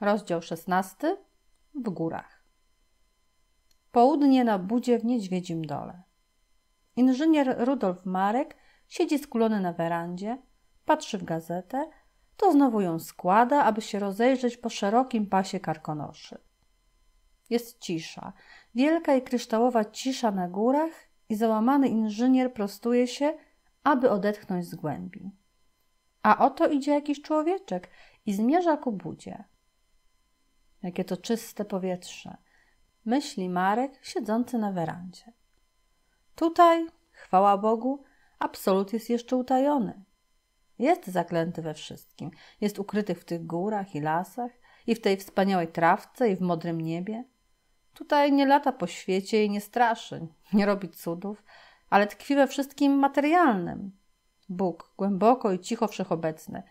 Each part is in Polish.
Rozdział 16 w górach. Południe na budzie w niedźwiedzim dole. Inżynier Rudolf Marek siedzi skulony na werandzie, patrzy w gazetę, to znowu ją składa, aby się rozejrzeć po szerokim pasie karkonoszy. Jest cisza, wielka i kryształowa cisza na górach i załamany inżynier prostuje się, aby odetchnąć z głębi. A oto idzie jakiś człowieczek i zmierza ku budzie. Jakie to czyste powietrze. Myśli Marek siedzący na werandzie. Tutaj, chwała Bogu, absolut jest jeszcze utajony. Jest zaklęty we wszystkim. Jest ukryty w tych górach i lasach, i w tej wspaniałej trawce, i w modrym niebie. Tutaj nie lata po świecie i nie straszy, nie robi cudów, ale tkwi we wszystkim materialnym. Bóg, głęboko i cicho wszechobecny –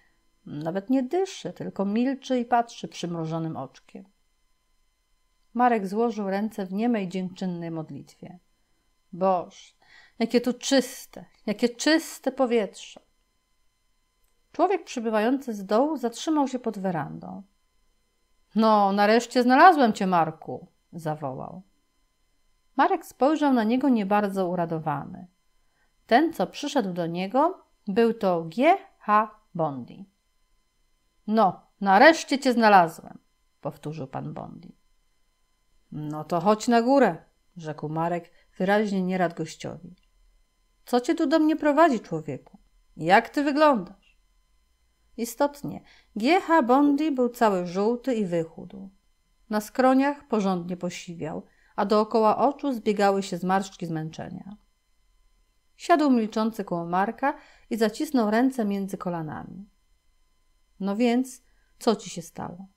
nawet nie dyszy, tylko milczy i patrzy przymrożonym oczkiem. Marek złożył ręce w niemej dziękczynnej modlitwie. Boż, jakie tu czyste, jakie czyste powietrze. Człowiek przybywający z dołu zatrzymał się pod werandą. No, nareszcie znalazłem cię, Marku, zawołał. Marek spojrzał na niego nie bardzo uradowany. Ten, co przyszedł do niego, był to G. H. Bondi. No, nareszcie cię znalazłem, powtórzył pan Bondi. No to chodź na górę, rzekł Marek, wyraźnie nierad gościowi. Co cię tu do mnie prowadzi, człowieku? Jak ty wyglądasz? Istotnie, G.H. Bondi był cały żółty i wychudł. Na skroniach porządnie posiwiał, a dookoła oczu zbiegały się zmarszczki zmęczenia. Siadł milczący koło Marka i zacisnął ręce między kolanami. No więc, co ci się stało?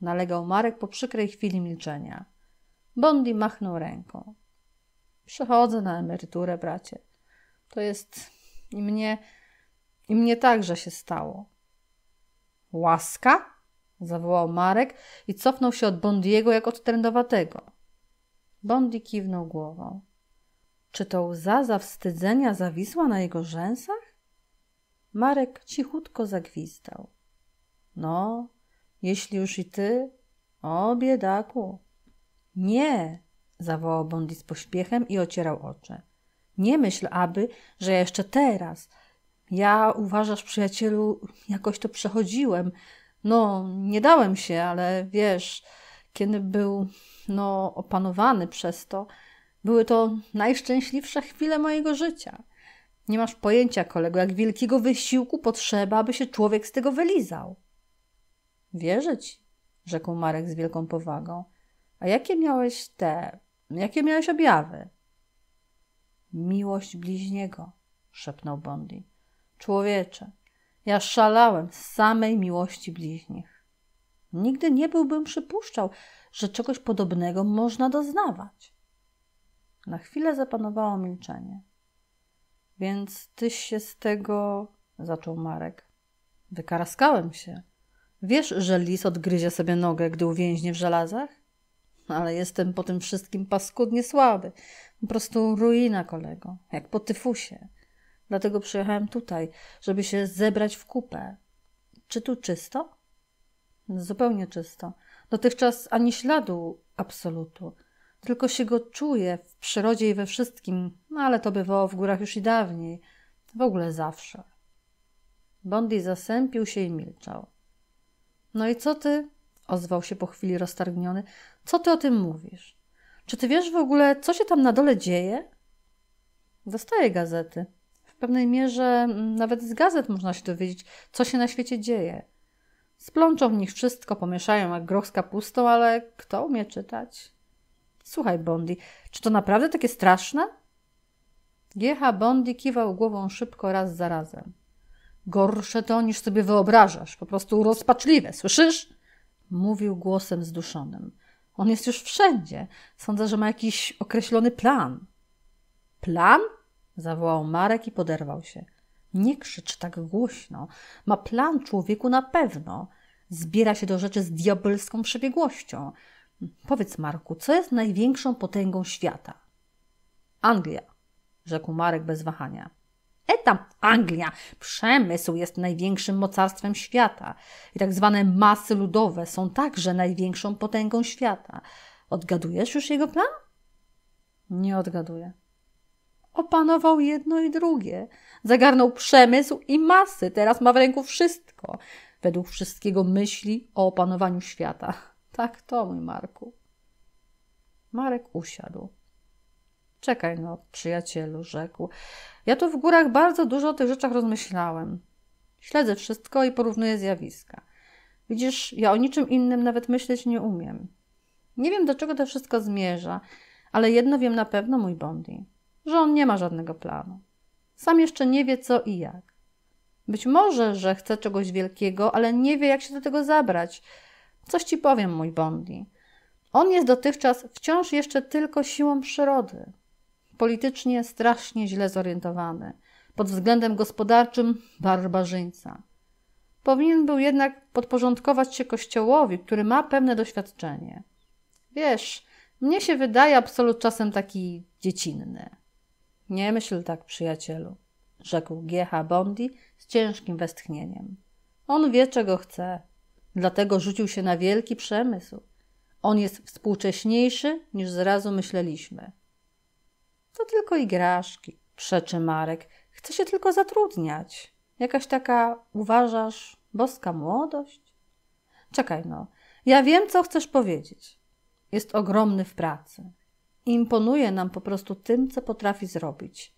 Nalegał Marek po przykrej chwili milczenia. Bondi machnął ręką. Przechodzę na emeryturę, bracie. To jest i mnie, i mnie także się stało. Łaska? zawołał Marek i cofnął się od Bondiego jak od trędowatego. Bondi kiwnął głową. Czy to łza zawstydzenia zawisła na jego rzęsach? Marek cichutko zagwizdał. No, jeśli już i ty, o biedaku. Nie, zawołał Bondi z pośpiechem i ocierał oczy. Nie myśl, aby, że jeszcze teraz. Ja uważasz, przyjacielu, jakoś to przechodziłem. No, nie dałem się, ale wiesz, kiedy był, no, opanowany przez to, były to najszczęśliwsze chwile mojego życia. Nie masz pojęcia, kolego, jak wielkiego wysiłku potrzeba, aby się człowiek z tego wylizał. Wierzyć, rzekł Marek z wielką powagą. A jakie miałeś te, jakie miałeś objawy? Miłość bliźniego, szepnął Bondi. Człowiecze, ja szalałem z samej miłości bliźnich. Nigdy nie byłbym przypuszczał, że czegoś podobnego można doznawać. Na chwilę zapanowało milczenie. Więc tyś się z tego, zaczął Marek. Wykaraskałem się. Wiesz, że lis odgryzie sobie nogę, gdy uwięźnie w żelazach? Ale jestem po tym wszystkim paskudnie słaby. Po prostu ruina, kolego. Jak po tyfusie. Dlatego przyjechałem tutaj, żeby się zebrać w kupę. Czy tu czysto? Zupełnie czysto. Dotychczas ani śladu absolutu. Tylko się go czuję w przyrodzie i we wszystkim, no ale to bywało w górach już i dawniej. W ogóle zawsze. Bondi zasępił się i milczał. No i co ty? ozwał się po chwili roztargniony. Co ty o tym mówisz? Czy ty wiesz w ogóle, co się tam na dole dzieje? Dostaję gazety. W pewnej mierze mm, nawet z gazet można się dowiedzieć, co się na świecie dzieje. Splączą w nich wszystko, pomieszają jak groch z kapustą, ale kto umie czytać? Słuchaj, Bondi, czy to naprawdę takie straszne? Jecha Bondi kiwał głową szybko raz za razem. Gorsze to niż sobie wyobrażasz, po prostu rozpaczliwe, słyszysz? Mówił głosem zduszonym. On jest już wszędzie. Sądzę, że ma jakiś określony plan. Plan? zawołał Marek i poderwał się. Nie krzycz tak głośno. Ma plan człowieku na pewno. Zbiera się do rzeczy z diabelską przebiegłością. Powiedz, Marku, co jest największą potęgą świata? Anglia, rzekł Marek bez wahania etap Anglia. Przemysł jest największym mocarstwem świata i tak zwane masy ludowe są także największą potęgą świata. Odgadujesz już jego plan? Nie odgaduję. Opanował jedno i drugie. Zagarnął przemysł i masy. Teraz ma w ręku wszystko. Według wszystkiego myśli o opanowaniu świata. Tak to, mój Marku. Marek usiadł. Czekaj no, przyjacielu, rzekł. Ja tu w górach bardzo dużo o tych rzeczach rozmyślałem. Śledzę wszystko i porównuję zjawiska. Widzisz, ja o niczym innym nawet myśleć nie umiem. Nie wiem, do czego to wszystko zmierza, ale jedno wiem na pewno, mój Bondi, że on nie ma żadnego planu. Sam jeszcze nie wie, co i jak. Być może, że chce czegoś wielkiego, ale nie wie, jak się do tego zabrać. Coś ci powiem, mój Bondi. On jest dotychczas wciąż jeszcze tylko siłą przyrody politycznie strasznie źle zorientowany, pod względem gospodarczym barbarzyńca. Powinien był jednak podporządkować się Kościołowi, który ma pewne doświadczenie. Wiesz, mnie się wydaje absolut czasem taki dziecinny. Nie myśl tak, przyjacielu, rzekł G.H. Bondi z ciężkim westchnieniem. On wie, czego chce, dlatego rzucił się na wielki przemysł. On jest współcześniejszy niż zrazu myśleliśmy. To tylko igraszki, przeczy Marek. Chce się tylko zatrudniać. Jakaś taka, uważasz, boska młodość? Czekaj no, ja wiem, co chcesz powiedzieć. Jest ogromny w pracy. Imponuje nam po prostu tym, co potrafi zrobić.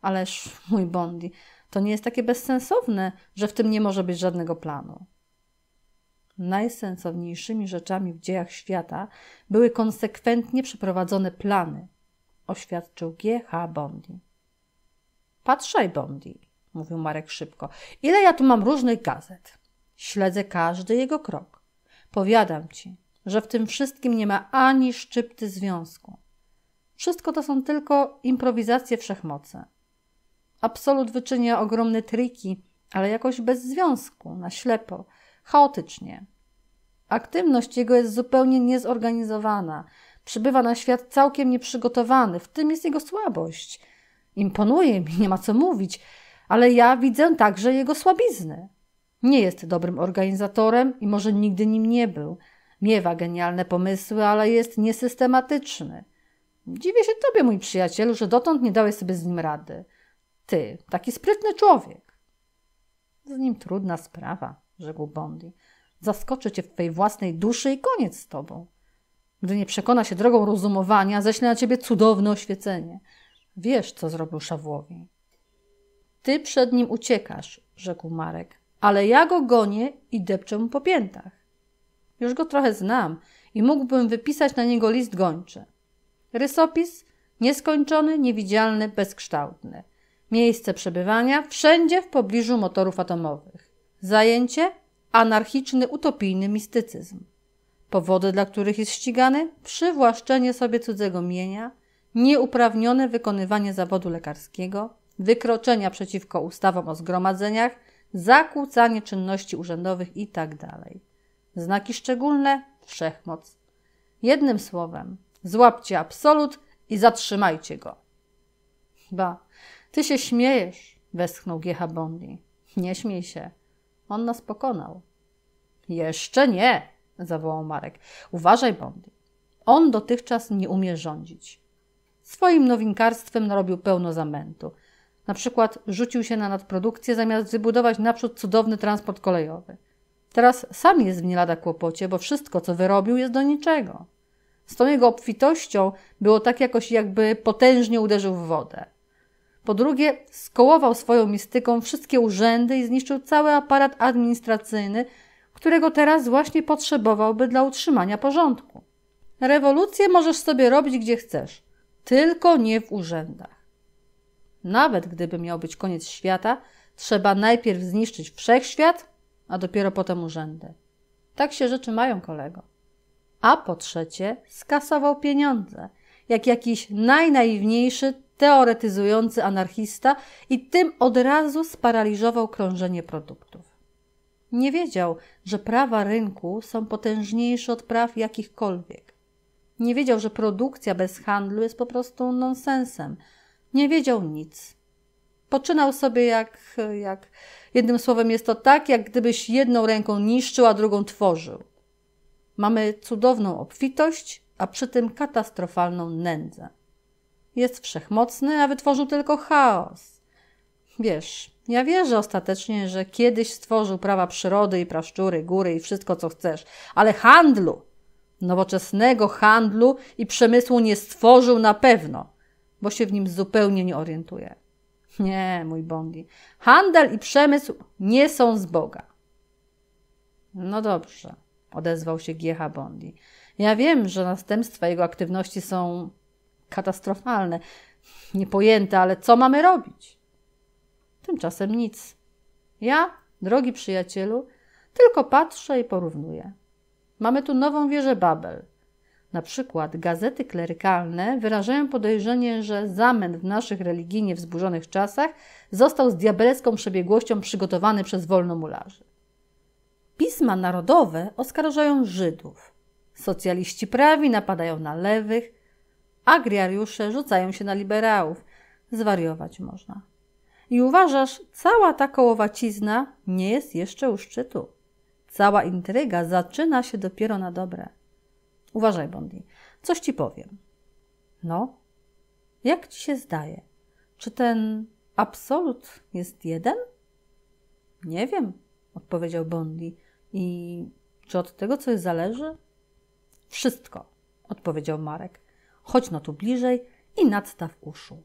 Ależ, mój Bondi, to nie jest takie bezsensowne, że w tym nie może być żadnego planu. Najsensowniejszymi rzeczami w dziejach świata były konsekwentnie przeprowadzone plany, oświadczył G. H. Bondi. Patrzaj, Bondi, mówił Marek szybko. Ile ja tu mam różnych gazet? Śledzę każdy jego krok. Powiadam ci, że w tym wszystkim nie ma ani szczypty związku. Wszystko to są tylko improwizacje wszechmocy. Absolut wyczynia ogromne triki, ale jakoś bez związku, na ślepo, chaotycznie. Aktywność jego jest zupełnie niezorganizowana, Przybywa na świat całkiem nieprzygotowany, w tym jest jego słabość. Imponuje mi, nie ma co mówić, ale ja widzę także jego słabizny. Nie jest dobrym organizatorem i może nigdy nim nie był. Miewa genialne pomysły, ale jest niesystematyczny. Dziwię się tobie, mój przyjacielu, że dotąd nie dałeś sobie z nim rady. Ty, taki sprytny człowiek. Z nim trudna sprawa, rzekł Bondi. Zaskoczy cię w twojej własnej duszy i koniec z tobą. Gdy nie przekona się drogą rozumowania, ześle na ciebie cudowne oświecenie. Wiesz, co zrobił Szawłowi. Ty przed nim uciekasz, rzekł Marek, ale ja go gonię i depczę mu po piętach. Już go trochę znam i mógłbym wypisać na niego list gończy. Rysopis nieskończony, niewidzialny, bezkształtny. Miejsce przebywania wszędzie w pobliżu motorów atomowych. Zajęcie anarchiczny, utopijny mistycyzm. Powody, dla których jest ścigany? Przywłaszczenie sobie cudzego mienia, nieuprawnione wykonywanie zawodu lekarskiego, wykroczenia przeciwko ustawom o zgromadzeniach, zakłócanie czynności urzędowych itd. Tak Znaki szczególne wszechmoc. Jednym słowem, złapcie absolut i zatrzymajcie go. Ba, ty się śmiejesz, westchnął Giecha Bondi. Nie śmiej się. On nas pokonał. Jeszcze nie, zawołał Marek. Uważaj, Bondy. On dotychczas nie umie rządzić. Swoim nowinkarstwem narobił pełno zamętu. Na przykład rzucił się na nadprodukcję zamiast wybudować naprzód cudowny transport kolejowy. Teraz sam jest w nie lada kłopocie, bo wszystko, co wyrobił, jest do niczego. Z tą jego obfitością było tak jakoś, jakby potężnie uderzył w wodę. Po drugie, skołował swoją mistyką wszystkie urzędy i zniszczył cały aparat administracyjny, którego teraz właśnie potrzebowałby dla utrzymania porządku. Rewolucję możesz sobie robić gdzie chcesz, tylko nie w urzędach. Nawet gdyby miał być koniec świata, trzeba najpierw zniszczyć wszechświat, a dopiero potem urzędy. Tak się rzeczy mają, kolego. A po trzecie, skasował pieniądze, jak jakiś najnaiwniejszy, teoretyzujący anarchista i tym od razu sparaliżował krążenie produktów. Nie wiedział, że prawa rynku są potężniejsze od praw jakichkolwiek. Nie wiedział, że produkcja bez handlu jest po prostu nonsensem. Nie wiedział nic. Poczynał sobie jak, jak. Jednym słowem jest to tak, jak gdybyś jedną ręką niszczył, a drugą tworzył. Mamy cudowną obfitość, a przy tym katastrofalną nędzę. Jest wszechmocny, a wytworzył tylko chaos. Wiesz, ja wierzę ostatecznie, że kiedyś stworzył prawa przyrody i praszczury, góry i wszystko, co chcesz, ale handlu, nowoczesnego handlu i przemysłu nie stworzył na pewno, bo się w nim zupełnie nie orientuje. Nie, mój Bondi, handel i przemysł nie są z Boga. No dobrze, odezwał się Giecha Bondi. Ja wiem, że następstwa jego aktywności są katastrofalne, niepojęte, ale co mamy robić? Tymczasem nic. Ja, drogi przyjacielu, tylko patrzę i porównuję. Mamy tu nową wieżę Babel. Na przykład gazety klerykalne wyrażają podejrzenie, że zamęt w naszych religijnie wzburzonych czasach został z diabelską przebiegłością przygotowany przez wolnomularzy. Pisma narodowe oskarżają Żydów. Socjaliści prawi napadają na lewych, agrariusze rzucają się na liberałów. Zwariować można i uważasz, cała ta kołowacizna nie jest jeszcze u szczytu. Cała intryga zaczyna się dopiero na dobre. Uważaj, Bondi, coś ci powiem. No, jak ci się zdaje? Czy ten absolut jest jeden? Nie wiem, odpowiedział Bondi. I czy od tego coś zależy? Wszystko, odpowiedział Marek. Chodź no tu bliżej i nadstaw uszu.